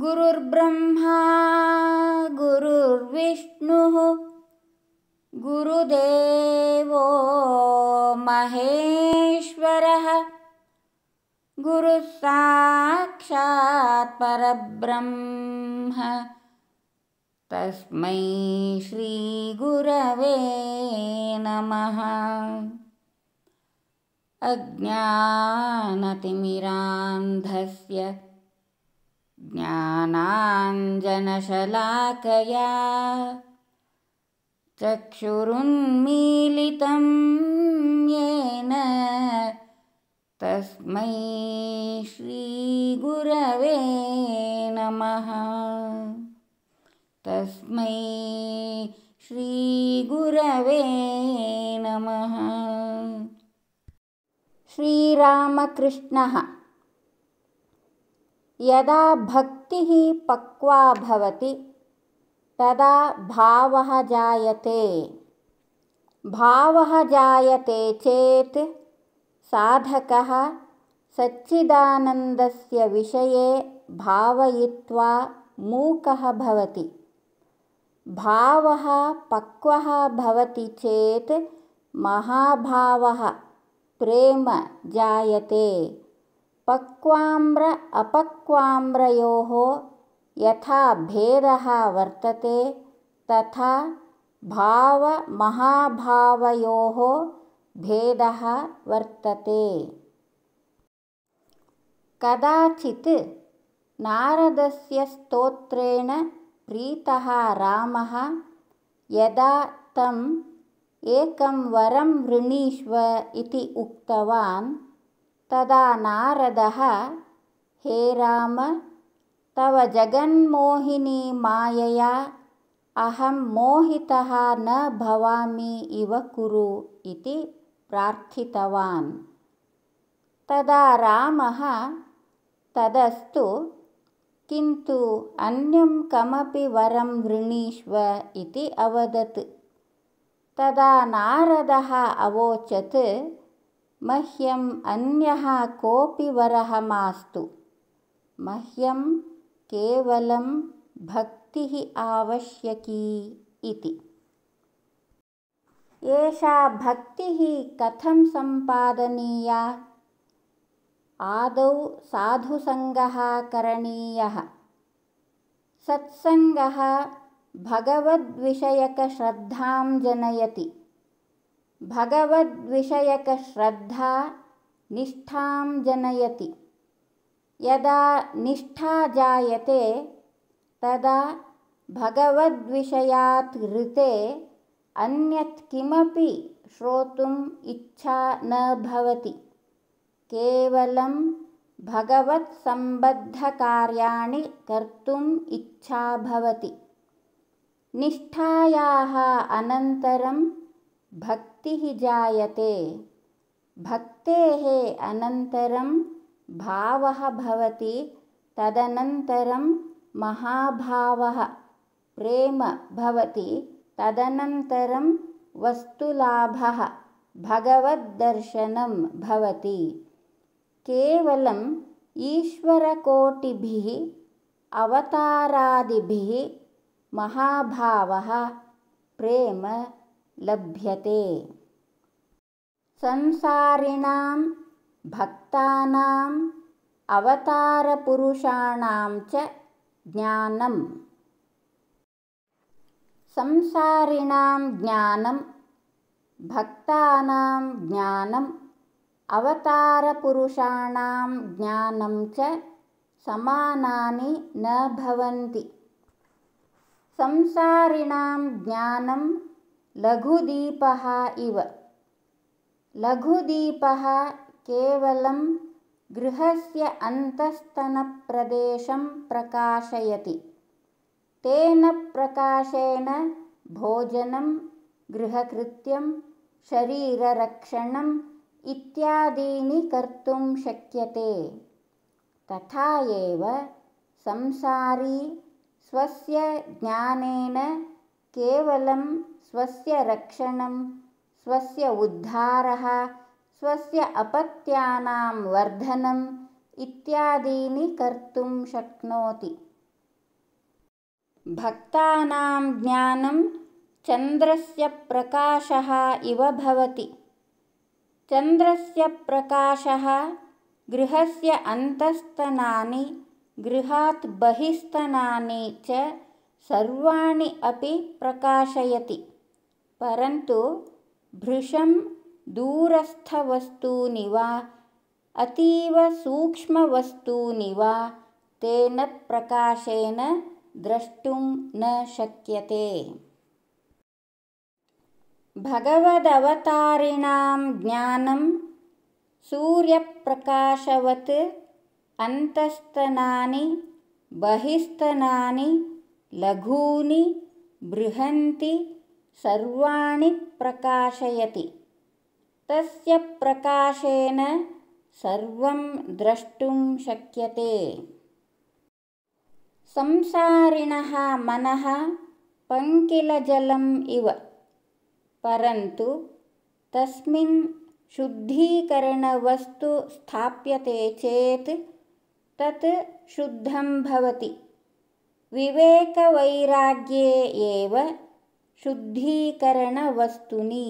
गुरुर्ब्रह्मा गुरुर्विष्णुः गुरुदेवो महेश्वरः गुरुस्साक्षात् परब्रह्म तस्मै श्रीगुरवे नमः अज्ञानतिमिरान्धस्य ज्ञानाञ्जनशलाकया चक्षुरुन्मीलितं येन तस्मै श्रीगुरवे नमः तस्मै श्रीगुरवे नमः श्रीरामकृष्णः यदा भक्तिः पक्वा भवति तदा भावः जायते भावः जायते चेत् साधकः सच्चिदानन्दस्य विषये भावयित्वा मूकः भवति भावः पक्वः भवति चेत् महाभावः प्रेम जायते पक्वाम्र अपक्वाम्रयोः यथा भेदः वर्तते तथा भावमहाभावयोः भेदः वर्तते कदाचित् नारदस्य स्तोत्रेण प्रीतः रामः यदा तम् एकं वरं वृणीष्व इति उक्तवान् तदा नारदः हे राम तव जगन्मोहिनी मायया अहं मोहितः न भवामि इव कुरु इति प्रार्थितवान् तदा रामः तदस्तु किन्तु अन्यं कमपि वरं वृणीष्व इति अवदत् तदा नारदः अवोचत् मह्यम् अन्यः कोऽपि वरः मास्तु मह्यं केवलं भक्तिः आवश्यकी इति एषा भक्तिः कथं सम्पादनीया आदौ साधुसङ्गः करणीयः सत्सङ्गः भगवद्विषयकश्रद्धां जनयति भगवद्विषयकश्रद्धा निष्ठां जनयति यदा निष्ठा जायते तदा भगवद्विषयात् ऋते अन्यत् किमपि श्रोतुम् इच्छा न भवति केवलं भगवत्सम्बद्धकार्याणि कर्तुम् इच्छा भवति निष्ठायाः अनन्तरं भक्तिः जायते भक्तेः अनन्तरं भावः भवति तदनन्तरं महाभावः प्रेम भवति तदनन्तरं वस्तुलाभः भगवद्दर्शनं भवति केवलम् ईश्वरकोटिभिः अवतारादिभिः महाभावः प्रेम लभ्यते संसारिणां भक्तानां अवतारपुरुषाणां च ज्ञानं संसारिणां ज्ञानं भक्तानां ज्ञानम् अवतारपुरुषाणां ज्ञानं च समानानि न भवन्ति संसारिणां ज्ञानं लघुदीपः इव लघुदीपः केवलं गृहस्य अन्तस्तनप्रदेशं प्रकाशयति तेन प्रकाशेन भोजनं गृहकृत्यं शरीररक्षणं इत्यादीनि कर्तुं शक्यते तथा एव संसारी स्वस्य ज्ञानेन केवलं स्वस्य रक्षणं स्वस्य उद्धारः स्वस्य अपत्यानां वर्धनम् इत्यादीनि कर्तुं शक्नोति भक्तानां ज्ञानं चन्द्रस्य प्रकाशः इव भवति चन्द्रस्य प्रकाशः गृहस्य अन्तस्तनानि गृहात् बहिस्तनानि च सर्वाणि अपि प्रकाशयति परन्तु भृशं दूरस्थवस्तूनि वा अतीवसूक्ष्मवस्तूनि वा तेन प्रकाशेन द्रष्टुं न शक्यते भगवदवतारिणां ज्ञानं सूर्यप्रकाशवत् अन्तस्तनानि बहिस्तनानि लघूनि बृहन्ति सर्वाणि प्रकाशयति तस्य प्रकाशेन सर्वं द्रष्टुं शक्यते संसारिणः मनः पङ्किलजलम् इव परन्तु तस्मिन् शुद्धीकरणवस्तु स्थाप्यते चेत् तत् शुद्धं भवति विवेकवैराग्ये एव वस्तुनी